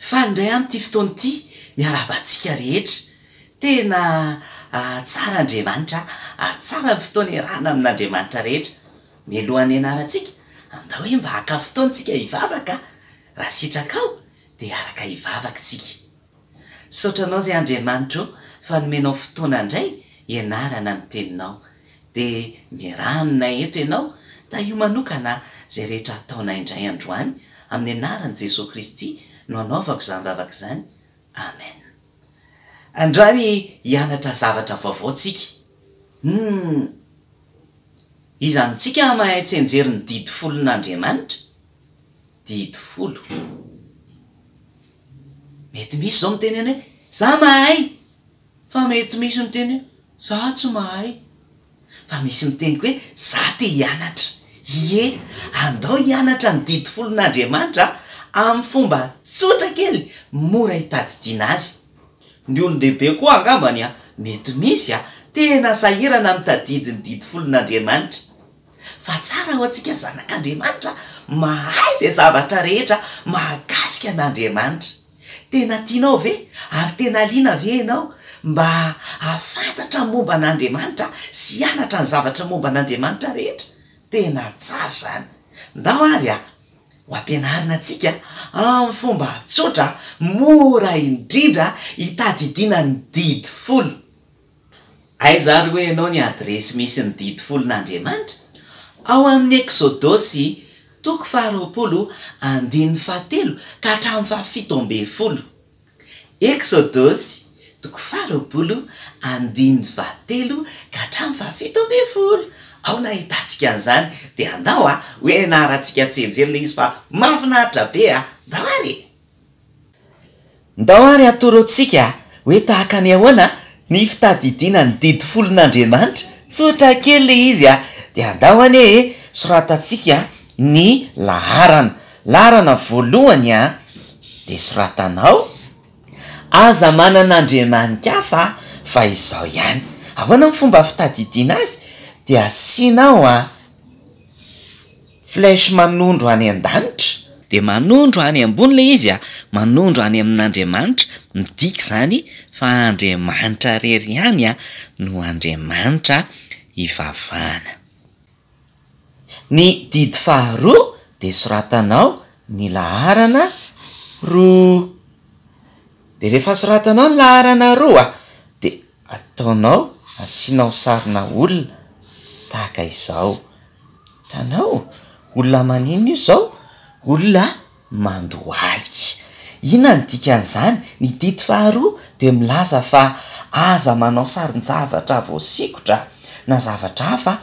fa indray am'ty fotoany ty miarabatsika rehetra tena ah, tsara andriamanitra ary tsara my fotoana rana ami'n'andriamanitra rehetra milohan'ny anaratsika anda hoe mba aka fotoany tsika ivavaka raha sitrakao de araka ivavakytsika sotra anao zay andriamanitra o fa nomenao fotoana indray anarana mteninao de mirah amina eto ianao da io manokana zay rehetra ataona indray androany ami'ny anaran' jesosy kristy no anaovako zany vavaka izany amen andrany hianatra zavatra vaovaontsika humm iza ny tsika mahayntseanjery ny didy folon'andriamanitra didy folo mety misy zao miteny iany hoe za mahay fa mety misy miteny hoe za tsy mahay fa misy miteniko hoe za te hianatra ie andao hianatra ny didy folon'andriamanitra am'ny fomba tsotra kely mora hitadidiana azy ny olon-lehibe koa angamany a mety misy a tena sahirana am'tadidinydidy folon'andriamanitra fa tsara ho antsika nzanak'andriamanitra mahay zay zavatra rehetra maagasika n'aandriamanitra tena tianao ve ary tena aliana ve ianao mba hafantatra momba n'aandriamanitra sy ianatra ny zavatra momba an'andriamanitra rehetra tena tsary zany ndao ary a o ampianarina atsika amin'ny ah, fomba tsotra mora indrindra hitadidiana ny didi folo aizaryh hoe ianao ny adresy misy ny didi folo n'andriamanitra ao amin'ny eksôdosy toko faharoapolo andiny faatelo ka hatramin'ny fafitombe folo eksôdosy toko faharoapolo andiny vatelo ka hatrami'ny fafitombe folo ao na hitantsika n'zany de andao a oe anaharantsika ts ejery le izy fa mafinahatra bea ndaoanye ndao ary atorotsika hoe tahaka any ahoana ny fitadidiana ny didi folon'andriamanitra ts otra ke le izy a de andao anyhoe e, soratantsika ny laharana lrna voalohany a de oratnao aza manan'andriamanikaafa fa izao ihany ahoana nyfomba fitadidiana azy de asianao a ah. flesh manondro any an-danitra de manondro any ambony le izy a ah. manondro any amin'andriamanitra midika zany fa andriamanitra rery any a ah, no andriamanitra hivavahana ny didy faharoa de soratanao ny laharana roa de rehefa soratanao ny laharana roa a de ataonao asianao sarina olona taaka izao tanao olona manina iy zao olona mandoalika inona no dikan'zany ny didy faharoa de milaza fa aza manao sarynzavatra vo sikotra na zavatra hafa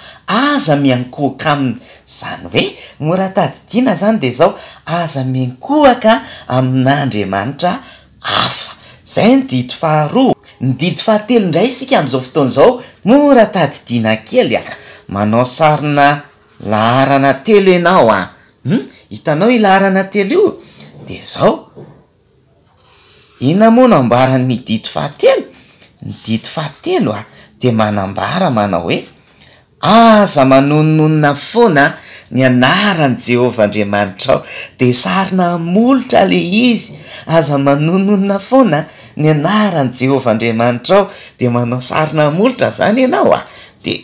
aza miankohaka ami'zany hoe moratadidina zany de zao aza minkoaka aminandriamanitra afa zay ny did faharoa ndid fahatel ndray isika amzao fotonzao moratadidiana kely a manao sarina laharana telo ienao a ah. hmm? hitanao ilaharana telo io de zao inamonoambara ny did fahatel iheaaoe aza manonononina foana ny anarany jehova andriamanitraao de sarina molotra le izy aza mano nonna foana ny anaran jehovaramanitraao de manao sarna molotra zany ianao ah. a de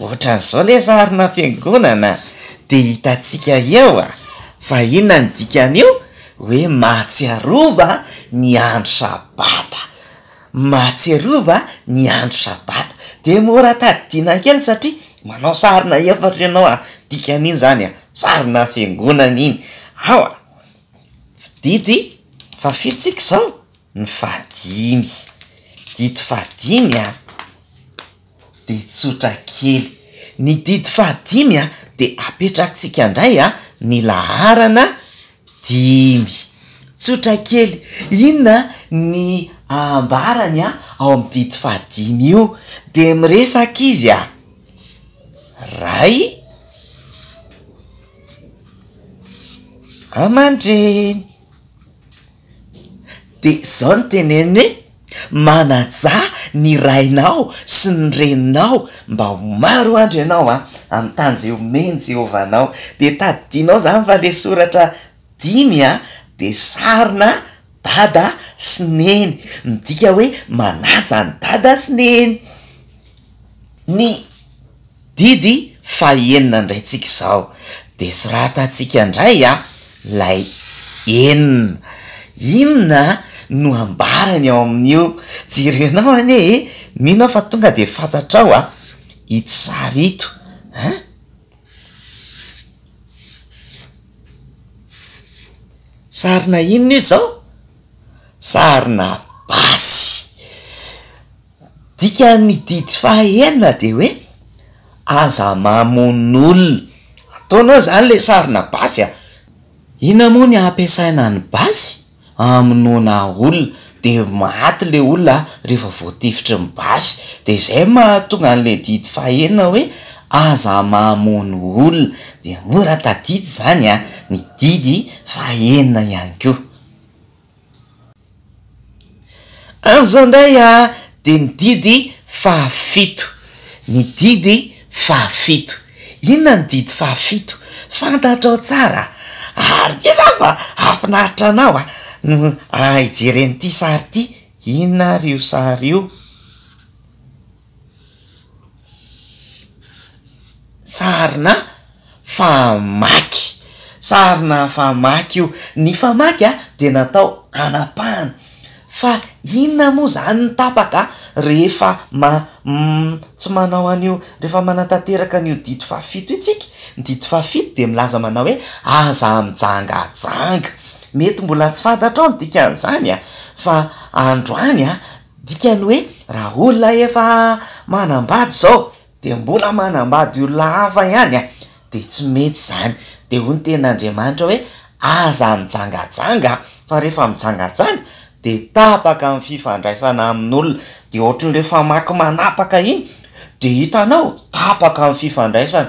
ohatran'zao le sarina fingonana de hitatsika eo a fa inona ny dikan'io hoe matsyarova ny andro sabata matsy arova ny andro sabata de mora tadidinakely satria manao sarina efaa renao a dikan' iny zany a sarina fiangonana iny aoa didy fa firotsika zao ny fadimy didy fadimy a de tsotra kely ny didy fahadimy a de apetraky tsika ndray a ny laharana dimy tsotra kely inona ny ambarany a ao am didy fahadimy io de miresaka izy a ray amandreny de zao no teneiny hoe manajah ny rainao sy ny reninao mba ho maro andro ianao a ah. am'y tan'izay homeny jehovahnao de tadidinao zany fa le soratra dimy ah, a de sarina dada sy ny eny midika hoe manaja ny dada sy ny eny ny didy fa enina ndraytsika zaho de soratantsika indray a lay enina imina no ambarany ao amin'io jiryienao any he mihinao fa tonga de fantatra ao a hito sary ito en sarina inona izy e zao sarina basy dika ny didy faenina de hoe aza mamonn'olona ataonao zany le sarina basy a ina moa ny ampiasaina ny basy amonona olona de maty le olona rehefa voatevitry my basy de zay mahatonga n'le didy faenina hoe aza mamono olona de moratadidy zany a ny didy faenina ihany keo am'zao ndray a de ny didy fahafito ny didy fahafito inona ny didy faafito fantatrao tsara ary merafa afinaritra anao a aijereny ity sary ity inona r io sary io sary na famaky sary na fa maky io ny famaky ah, a de natao anapahana fa inona moa zany ny tapaka rehefa mam mm, tsy manao an'io rehefa manatateraka an'io didy fafito itsika mididy fafito de milaza manao hoe aza mijangajanga mety mbola tsy fantatrao nodikan' zany a fa andro any a dikany hoe raha olona efa manambady zao de mbola manambady io lahafa ihany a de tsy mety zany de hoy ny tenaandriamanitra hoe aza mijangajanga fa rehefa mijangajanga de tapaka am'ny fifandraisana amin'olona de ohatra ny rehefa maky manapaka iny de hitanao tapaka am'y fifandraisana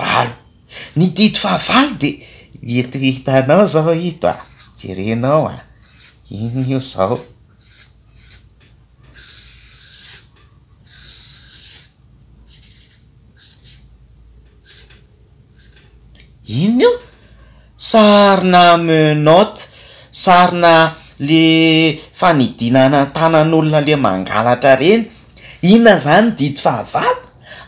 any didy fahavaly de hitiitanao zao hito a ah. jerenao a ah. inony io zao inony io saryna menote saryna le fanidinanatanan'olona le mangalatra ireny inona izany ndidy fahaval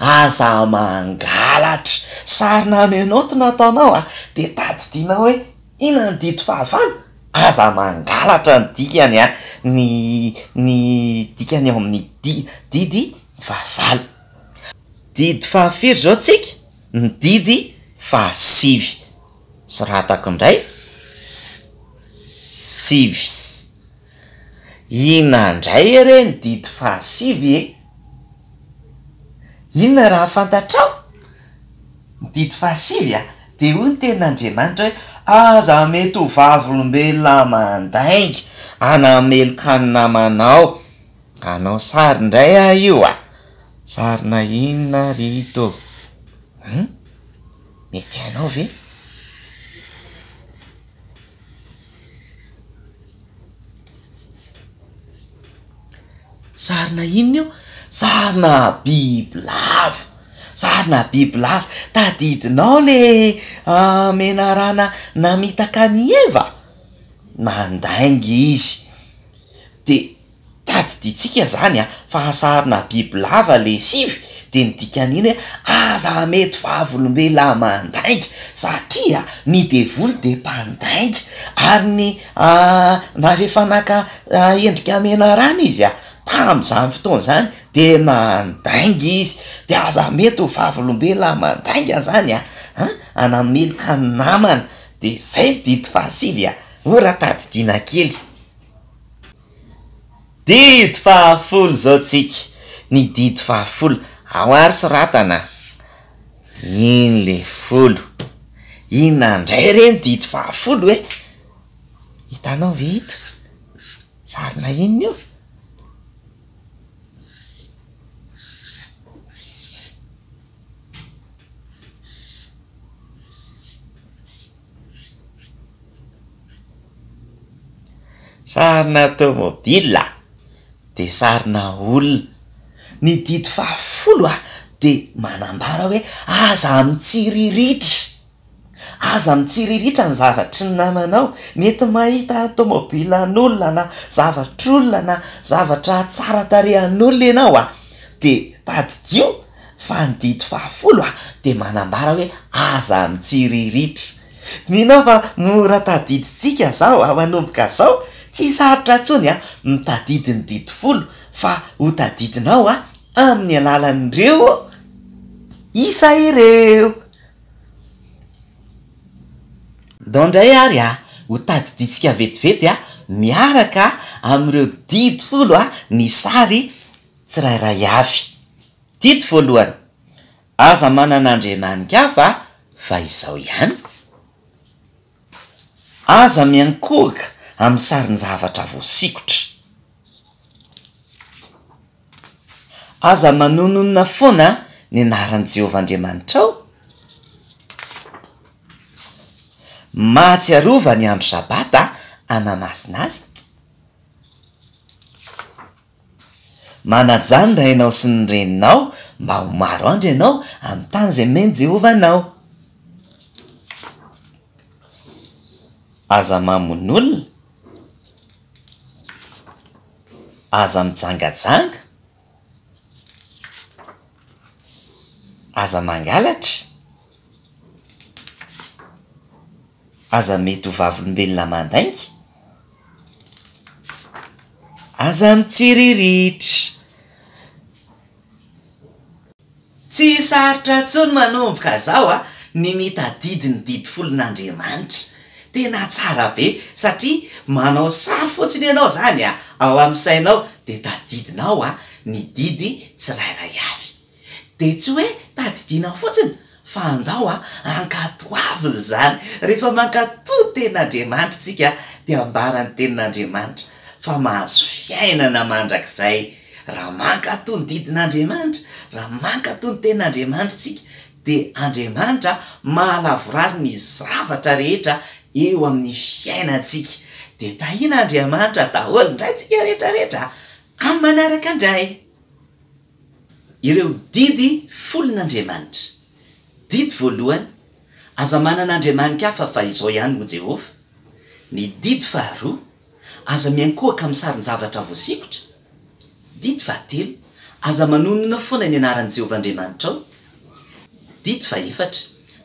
aza mangalatra sary na menaotona ataonao a ah. de tadidina hoe eh. ina ny didy fahavalo aza mangalatra ny dikany a ah. ny ny dikany ao amin'ny di didy fahavalo didy fahafiry zao tsika ny didy fahasivy sora atako amindray sivy ina ndray ere ny didy fahasivy e inona raha fantatrao mididy faasivy a de hoy no tenaandriamanitra hoe aza mety ho vavyolombelona mandaigy anamelo kanona manao anao sary indray a io a sarina inona rito um mety anao ve sarina inona io sarina bibilava saryna bibilava tadidinao le ah, mena rana namitaka ny eva mandaingy izy de tadiditsika zany a ah, fa asaryna bibilava le sivy de nidikan'iny hoe aza mety vavolombela mandainga satria ny devolo de mpandainga ary ny ah, na rehefanaka endrika amena rana izy a tam'zany fotoana zany de mandainga izy de aza mety hovavolombeloa mandainganzany a ah, ah, anameloka nnamana de zay mididy fasily a ora tadydina kelyid fahao zaotsika ny did aaao ary sorna iny le folo eh? inona ndray reny did fahafolo oe hitanao ve hito saryna innaio sarina atomôbila de sarina olona ny didy fahafolo a de manambara hoe aza ami tsi riritra aza ami tsi riritra ny zavatry ny namanao mety mahita atomobily an'olona na zavatr'olona na zavatra tsara tarehan'olona ianao a de tadidio fa ny didy fahafolo a de manambara hoe aza amitsy riritra minao fa mora tadiditsika zao a manomboka zao tsy sarotra ntsony a ah, mitadidiny didy folo fa ho tadidinao a ah, amin'ny alala n'reo isa ireo donndray ary a ah, ho tadiditsika vetivety a miaraka am'ireo didy folo a ny sary tsirairay avy didy voalohany aza manan'andriananika fa fa izao ihany aza miankoaka amin'y sari ny zavatra voasikotra aza manonoonona fona ny anaran' jehovahandriamanitrao mahtsyarova ny andro sabata anamasina azy manajanyrayianao sy ny reninao mba ho maro andry ianao ami' tany izay mainy jehovaanao aza mamon'olona aza mijangajanga aza mangalatra aza mety ho vavolombelona mandainga aza mitsiriritra tsy sarotra ntso ny manomboka zao a ny mita adidi ny didy folon'andriamanitra tena tsara be satria manao sary fotsiny ianao zany a ao ami'nysainao de tadidinao a ah. ny didy tsy rayray ahy de tsy hoe tadidinao fotsiny fa andao a ah, ankatoaviny zany rehefa mankatony ten'andriamanitra tsika de ambarany tenin'andriamanitra fa mahazo fiainana mandrakizay raha mankatony didin'andriamanitra raha mankatò ny tenin'andriamanitra tsika de andriamanitra mahalavorary ny zavatra rehetra eo amin'ny fiainantsika de tahina andriamanitra daolo ndray tsy ka rehetrarehetra amn'ny manaraka ndray ireo didy folon'andriamanitra didy voalohany aza manan'andriamanikaafa fa izao ihanyno jehova ny di aa miankoaka am'sarin- zavatra voasikotradi fatelo aza manonona foana ny anaran'jehovaandriamanitra aodiae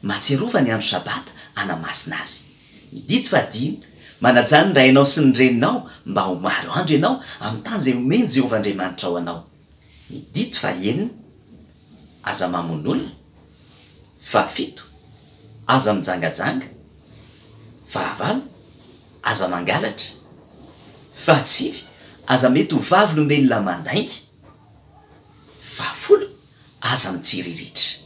materovany andosabata anamasina azy nydifad manajany raha ianao sy ny reninao mba ho maro andro ianao ami'ny tany zay homeny jehovah andriamanitra ho anao mididy faenina aza mamon' olona vaafito aza mijangajanga vahavalo aza mangalatra faasivy aza mety ho vavy lombelola mandaingy fafolo aza mitsiriritra